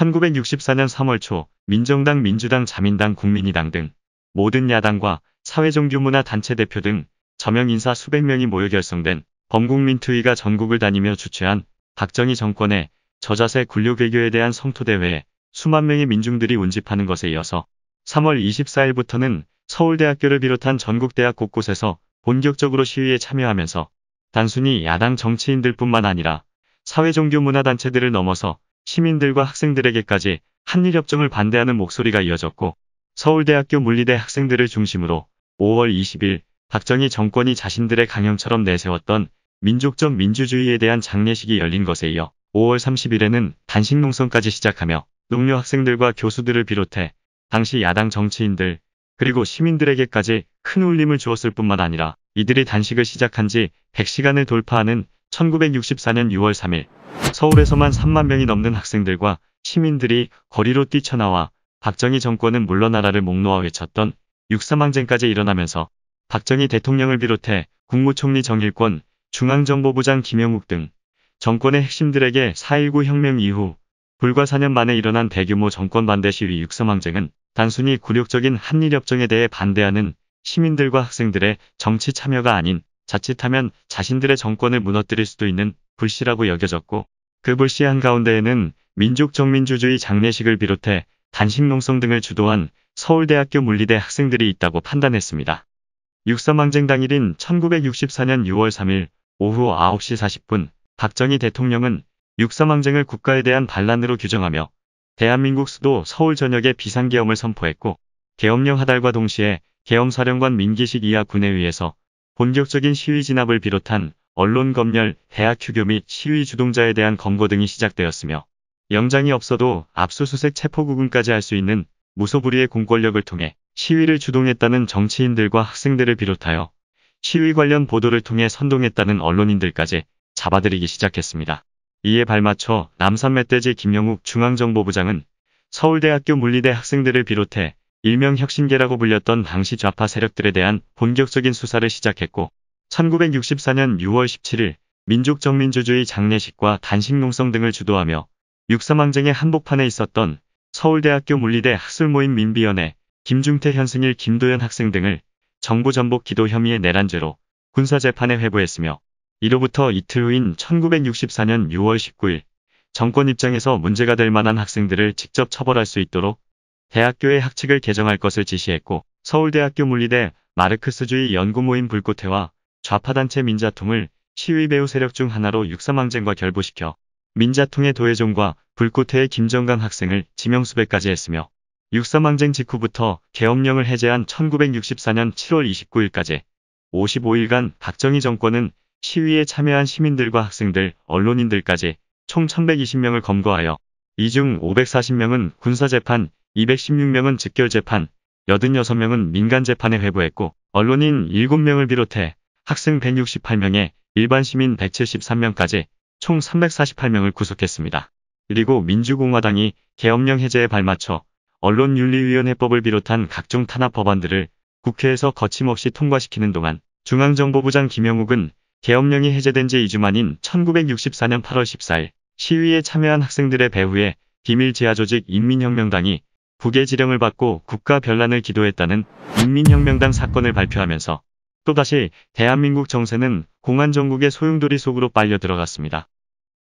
1964년 3월 초 민정당, 민주당, 자민당, 국민의당 등 모든 야당과 사회종교 문화 단체 대표 등 저명 인사 수백 명이 모여 결성된 범국민투위가 전국을 다니며 주최한 박정희 정권의 저자세 군료개교에 대한 성토대회에 수만 명의 민중들이 운집하는 것에 이어서 3월 24일부터는 서울대학교를 비롯한 전국 대학 곳곳에서 본격적으로 시위에 참여하면서 단순히 야당 정치인들뿐만 아니라 사회종교 문화단체들을 넘어서 시민들과 학생들에게까지 한일협정을 반대하는 목소리가 이어졌고 서울대학교 물리대 학생들을 중심으로 5월 20일 박정희 정권이 자신들의 강령처럼 내세웠던 민족적 민주주의에 대한 장례식이 열린 것에 이어 5월 30일에는 단식 농성까지 시작하며 농료 학생들과 교수들을 비롯해 당시 야당 정치인들 그리고 시민들에게까지 큰 울림을 주었을 뿐만 아니라 이들이 단식을 시작한 지 100시간을 돌파하는 1964년 6월 3일 서울에서만 3만 명이 넘는 학생들과 시민들이 거리로 뛰쳐나와 박정희 정권은 물러나라를 목놓아 외쳤던 육삼항쟁까지 일어나면서 박정희 대통령을 비롯해 국무총리 정일권, 중앙정보부장 김영욱 등 정권의 핵심들에게 4.19 혁명 이후 불과 4년 만에 일어난 대규모 정권 반대 시위 육삼항쟁은 단순히 굴욕적인 한일협정에 대해 반대하는 시민들과 학생들의 정치 참여가 아닌 자칫하면 자신들의 정권을 무너뜨릴 수도 있는 불씨라고 여겨졌고 그 불씨 한가운데에는 민족 정민주주의 장례식을 비롯해 단식 농성 등을 주도한 서울대학교 물리대 학생들이 있다고 판단했습니다. 육삼망쟁 당일인 1964년 6월 3일 오후 9시 40분 박정희 대통령은 육삼망쟁을 국가에 대한 반란으로 규정하며 대한민국 수도 서울 전역에 비상계엄을 선포했고 계엄령 하달과 동시에 계엄사령관 민기식 이하 군에 의해서 본격적인 시위 진압을 비롯한 언론 검열, 대학 휴교 및 시위 주동자에 대한 검거 등이 시작되었으며 영장이 없어도 압수수색 체포구금까지 할 수 있는 무소불위의 공권력을 통해 시위를 주동했다는 정치인들과 학생들을 비롯하여 시위 관련 보도를 통해 선동했다는 언론인들까지 잡아들이기 시작했습니다. 이에 발맞춰 남산 멧돼지 김영욱 중앙정보부장은 서울대학교 물리대 학생들을 비롯해 일명 혁신계라고 불렸던 당시 좌파 세력들에 대한 본격적인 수사를 시작했고 1964년 6월 17일 민족정민주주의 장례식과 단식농성 등을 주도하며 육사항쟁의 한복판에 있었던 서울대학교 물리대 학술모임 민비연회 김중태 현승일 김도연 학생 등을 정부 전복 기도 혐의의 내란죄로 군사재판에 회부했으며 이로부터 이틀 후인 1964년 6월 19일 정권 입장에서 문제가 될 만한 학생들을 직접 처벌할 수 있도록 대학교의 학칙을 개정할 것을 지시했고 서울대학교 물리대 마르크스주의 연구모임 불꽃회와 좌파단체 민자통을 시위 배우 세력 중 하나로 육사망쟁과 결부시켜 민자통의 도혜종과 불꽃회의 김정강 학생을 지명수배까지 했으며 육사망쟁 직후부터 개업령을 해제한 1964년 7월 29일까지 55일간 박정희 정권은 시위에 참여한 시민들과 학생들, 언론인들까지 총 1120명을 검거하여 이 중 540명은 군사재판 216명은 즉결 재판, 86명은 민간 재판에 회부했고 언론인 7명을 비롯해 학생 168명에 일반 시민 173명까지 총 348명을 구속했습니다. 그리고 민주공화당이 계엄령 해제에 발맞춰 언론윤리위원회법을 비롯한 각종 탄압 법안들을 국회에서 거침없이 통과시키는 동안 중앙정보부장 김영욱은 계엄령이 해제된 지 2주 만인 1964년 8월 14일 시위에 참여한 학생들의 배후에 비밀 지하조직 인민혁명당이 국의 지령을 받고 국가 변란을 기도했다는 인민혁명당 사건을 발표하면서 또다시 대한민국 정세는 공안정국의 소용돌이 속으로 빨려 들어갔습니다.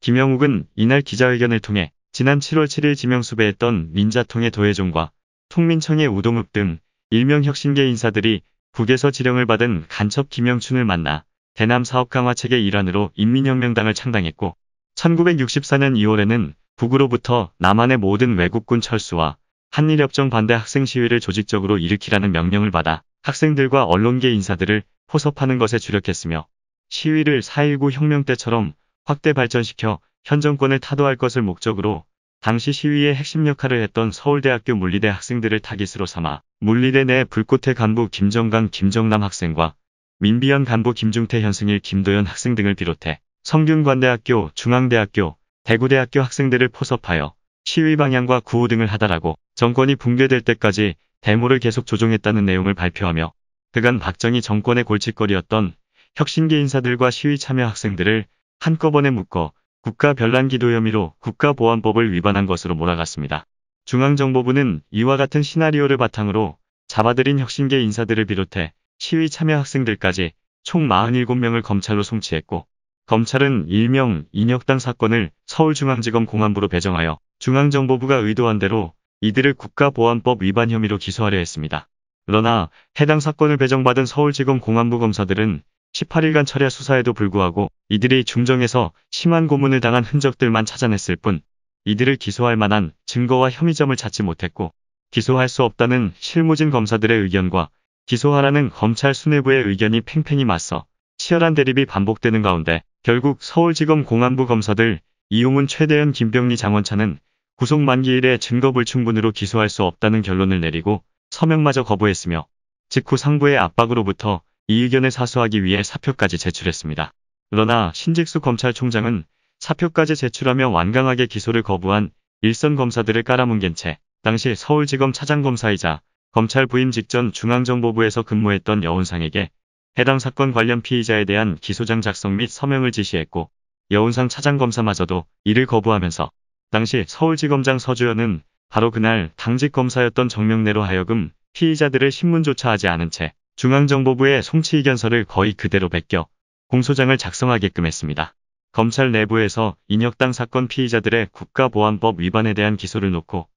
김영욱은 이날 기자회견을 통해 지난 7월 7일 지명수배했던 민자통의 도혜종과 통민청의 우동읍 등 일명 혁신계 인사들이 국에서 지령을 받은 간첩 김영춘을 만나 대남 사업 강화책의 일환으로 인민혁명당을 창당했고 1964년 2월에는 북으로부터 남한의 모든 외국군 철수와 한일협정 반대 학생 시위를 조직적으로 일으키라는 명령을 받아 학생들과 언론계 인사들을 포섭하는 것에 주력했으며 시위를 4.19 혁명 때처럼 확대 발전시켜 현 정권을 타도할 것을 목적으로 당시 시위의 핵심 역할을 했던 서울대학교 물리대 학생들을 타깃으로 삼아 물리대 내 불꽃회 간부 김정강 김정남 학생과 민비현 간부 김중태 현승일 김도현 학생 등을 비롯해 성균관대학교 중앙대학교 대구대학교 학생들을 포섭하여 시위 방향과 구호 등을 하달하고 정권이 붕괴될 때까지 대모를 계속 조종했다는 내용을 발표하며 그간 박정희 정권의 골칫거리였던 혁신계 인사들과 시위 참여 학생들을 한꺼번에 묶어 국가 별난 기도 혐의로 국가보안법을 위반한 것으로 몰아갔습니다. 중앙정보부는 이와 같은 시나리오를 바탕으로 잡아들인 혁신계 인사들을 비롯해 시위 참여 학생들까지 총 47명을 검찰로 송치했고 검찰은 일명 인혁당 사건을 서울중앙지검 공안부로 배정하여 중앙정보부가 의도한 대로 이들을 국가보안법 위반 혐의로 기소하려 했습니다. 그러나 해당 사건을 배정받은 서울지검 공안부 검사들은 18일간 철야 수사에도 불구하고 이들이 중정에서 심한 고문을 당한 흔적들만 찾아냈을 뿐 이들을 기소할 만한 증거와 혐의점을 찾지 못했고 기소할 수 없다는 실무진 검사들의 의견과 기소하라는 검찰 수뇌부의 의견이 팽팽히 맞서 치열한 대립이 반복되는 가운데 결국 서울지검 공안부 검사들 이용훈 최대현 김병리 장원찬은 구속 만기일에 증거 불충분으로 기소할 수 없다는 결론을 내리고 서명마저 거부했으며 직후 상부의 압박으로부터 이 의견을 사수하기 위해 사표까지 제출했습니다. 그러나 신직수 검찰총장은 사표까지 제출하며 완강하게 기소를 거부한 일선 검사들을 깔아뭉갠 채 당시 서울지검 차장검사이자 검찰 부임 직전 중앙정보부에서 근무했던 여운상에게 해당 사건 관련 피의자에 대한 기소장 작성 및 서명을 지시했고 여운상 차장검사마저도 이를 거부하면서 당시 서울지검장 서주현은 바로 그날 당직 검사였던 정명래로 하여금 피의자들을 신문조차 하지 않은 채 중앙정보부의 송치의견서를 거의 그대로 베껴 공소장을 작성하게끔 했습니다. 검찰 내부에서 인혁당 사건 피의자들의 국가보안법 위반에 대한 기소를 놓고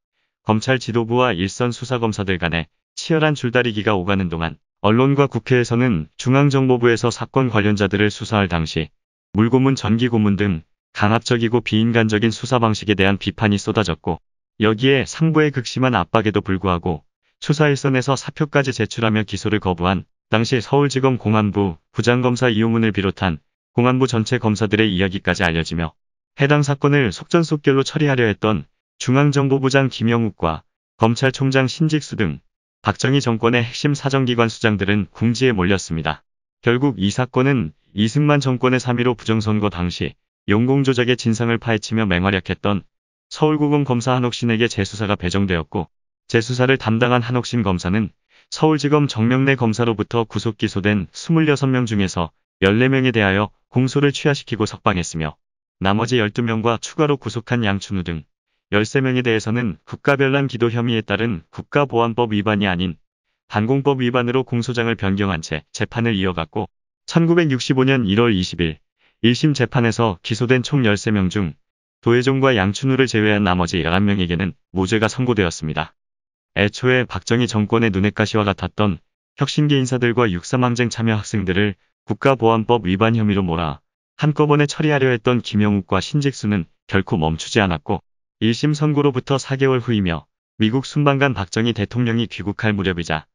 검찰 지도부와 일선 수사검사들 간에 치열한 줄다리기가 오가는 동안 언론과 국회에서는 중앙정보부에서 사건 관련자들을 수사할 당시 물고문 전기고문 등 강압적이고 비인간적인 수사 방식에 대한 비판이 쏟아졌고 여기에 상부의 극심한 압박에도 불구하고 수사 일선에서 사표까지 제출하며 기소를 거부한 당시 서울지검 공안부 부장검사 이용문을 비롯한 공안부 전체 검사들의 이야기까지 알려지며 해당 사건을 속전속결로 처리하려 했던 중앙정보부장 김영욱과 검찰총장 신직수 등 박정희 정권의 핵심 사정기관 수장들은 궁지에 몰렸습니다. 결국 이 사건은 이승만 정권의 3.15 부정선거 당시 용공 조작의 진상을 파헤치며 맹활약했던 서울구검 검사 한옥신에게 재수사가 배정되었고 재수사를 담당한 한옥신 검사는 서울지검 정명래 검사로부터 구속 기소된 26명 중에서 14명에 대하여 공소를 취하시키고 석방했으며 나머지 12명과 추가로 구속한 양춘우 등 13명에 대해서는 국가별난 기도 혐의에 따른 국가보안법 위반이 아닌 반공법 위반으로 공소장을 변경한 채 재판을 이어갔고 1965년 1월 20일 1심 재판에서 기소된 총 13명 중 도혜종과 양춘우를 제외한 나머지 11명에게는 무죄가 선고되었습니다. 애초에 박정희 정권의 눈엣가시와 같았던 혁신계 인사들과 육삼항쟁 참여 학생들을 국가보안법 위반 혐의로 몰아 한꺼번에 처리하려 했던 김영욱과 신직수는 결코 멈추지 않았고 1심 선고로부터 4개월 후이며 미국 순방간 박정희 대통령이 귀국할 무렵이자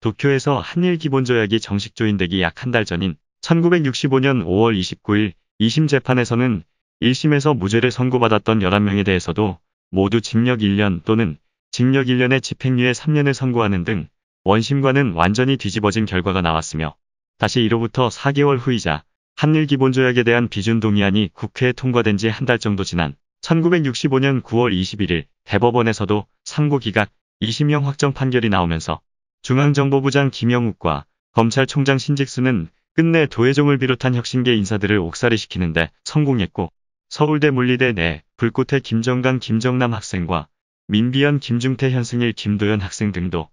도쿄에서 한일 기본조약이 정식 조인되기 약 한 달 전인 1965년 5월 29일 2심 재판에서는 1심에서 무죄를 선고받았던 11명에 대해서도 모두 징역 1년 또는 징역 1년의 집행유예 3년을 선고하는 등 원심과는 완전히 뒤집어진 결과가 나왔으며 다시 이로부터 4개월 후이자 한일기본조약에 대한 비준 동의안이 국회에 통과된 지 한 달 정도 지난 1965년 9월 21일 대법원에서도 상고 기각 2심형 확정 판결이 나오면서 중앙정보부장 김영욱과 검찰총장 신직수는 끝내 도혜종을 비롯한 혁신계 인사들을 옥살이 시키는데 성공했고 서울대 물리대 내 불꽃의 김정강 김정남 학생과 민비현 김중태 현승일 김도현 학생 등도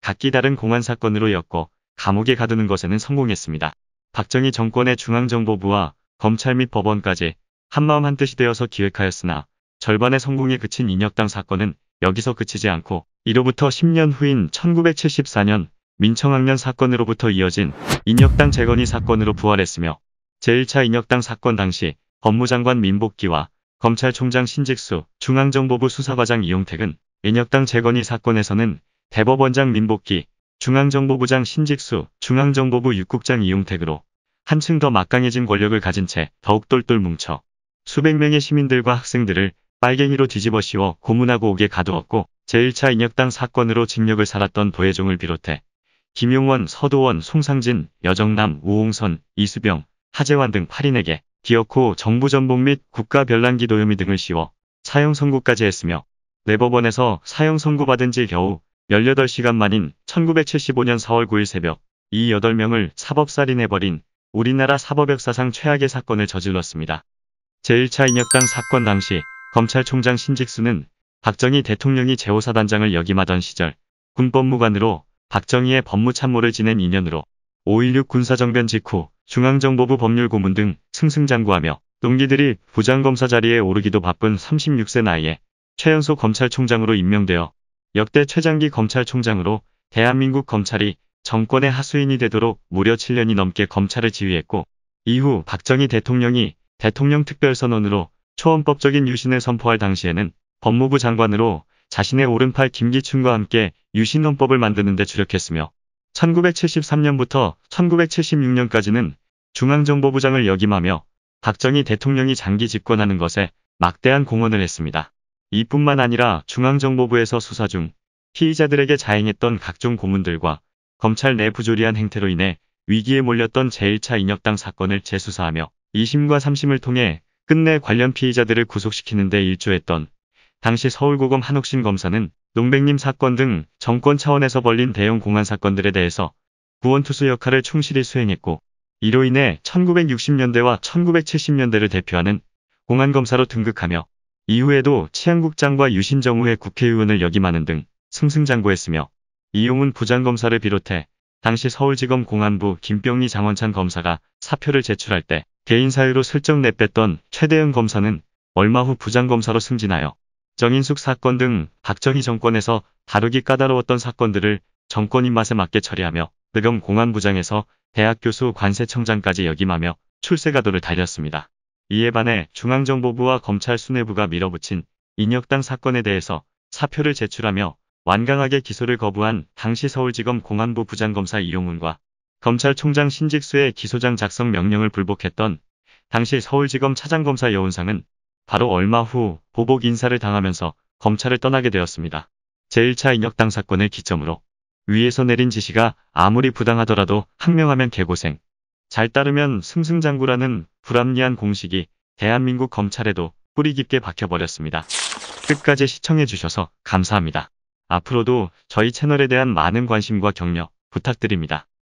각기 다른 공안 사건으로 엮어 감옥에 가두는 것에는 성공했습니다. 박정희 정권의 중앙정보부와 검찰 및 법원까지 한마음 한뜻이 되어서 기획하였으나 절반의 성공에 그친 인혁당 사건은 여기서 그치지 않고 이로부터 10년 후인 1974년 민청학년 사건으로부터 이어진 인혁당 재건이 사건으로 부활했으며 제1차 인혁당 사건 당시 법무장관 민복기와 검찰총장 신직수, 중앙정보부 수사과장 이용택은 인혁당 재건이 사건에서는 대법원장 민복기, 중앙정보부장 신직수, 중앙정보부 육국장 이용택으로 한층 더 막강해진 권력을 가진 채 더욱 똘똘 뭉쳐 수백 명의 시민들과 학생들을 빨갱이로 뒤집어 씌워 고문하고 옥에 가두었고 제1차 인혁당 사건으로 직력을 살았던 도혜종을 비롯해 김용원, 서도원, 송상진, 여정남, 우홍선, 이수병, 하재환 등 8인에게 기어코 정부 전복 및 국가 별난기 도요미 등을 씌워 사형 선고까지 했으며 내법원에서 사형 선고받은 지 겨우 18시간 만인 1975년 4월 9일 새벽 이 8명을 사법살인해버린 우리나라 사법역사상 최악의 사건을 저질렀습니다. 제1차 인혁당 사건 당시 검찰총장 신직수는 박정희 대통령이 제5사단장을 역임하던 시절 군법무관으로 박정희의 법무참모를 지낸 인연으로 5.16 군사정변 직후 중앙정보부 법률고문 등 승승장구하며 농기들이 부장검사 자리에 오르기도 바쁜 36세 나이에 최연소 검찰총장으로 임명되어 역대 최장기 검찰총장으로 대한민국 검찰이 정권의 하수인이 되도록 무려 7년이 넘게 검찰을 지휘했고 이후 박정희 대통령이 대통령 특별선언으로 초헌법적인 유신을 선포할 당시에는 법무부 장관으로 자신의 오른팔 김기춘과 함께 유신헌법을 만드는 데 주력했으며 1973년부터 1976년까지는 중앙정보부장을 역임하며 박정희 대통령이 장기 집권하는 것에 막대한 공헌을 했습니다. 이뿐만 아니라 중앙정보부에서 수사 중 피의자들에게 자행했던 각종 고문들과 검찰 내 부조리한 행태로 인해 위기에 몰렸던 제1차 인혁당 사건을 재수사하며 2심과 3심을 통해 끝내 관련 피의자들을 구속시키는 데 일조했던 당시 서울고검 한옥신 검사는 농백님 사건 등 정권 차원에서 벌린 대형 공안 사건들에 대해서 구원투수 역할을 충실히 수행했고 이로 인해 1960년대와 1970년대를 대표하는 공안검사로 등극하며 이후에도 치안국장과 유신정우의 국회의원을 역임하는 등 승승장구했으며 이용훈 부장검사를 비롯해 당시 서울지검 공안부 김병희 장원찬 검사가 사표를 제출할 때 개인 사유로 슬쩍 내뺐던 최대형 검사는 얼마 후 부장검사로 승진하여 정인숙 사건 등 박정희 정권에서 다루기 까다로웠던 사건들을 정권 입맛에 맞게 처리하며 느음 공안부장에서 대학교수 관세청장까지 역임하며 출세가도를 달렸습니다. 이에 반해 중앙정보부와 검찰 수뇌부가 밀어붙인 인혁당 사건에 대해서 사표를 제출하며 완강하게 기소를 거부한 당시 서울지검 공안부 부장검사 이용훈과 검찰총장 신직수의 기소장 작성 명령을 불복했던 당시 서울지검 차장검사 여운상은 바로 얼마 후 보복 인사를 당하면서 검찰을 떠나게 되었습니다. 제1차 인혁당 사건을 기점으로 위에서 내린 지시가 아무리 부당하더라도 항명하면 개고생, 잘 따르면 승승장구라는 불합리한 공식이 대한민국 검찰에도 뿌리 깊게 박혀버렸습니다. 끝까지 시청해주셔서 감사합니다. 앞으로도 저희 채널에 대한 많은 관심과 격려 부탁드립니다.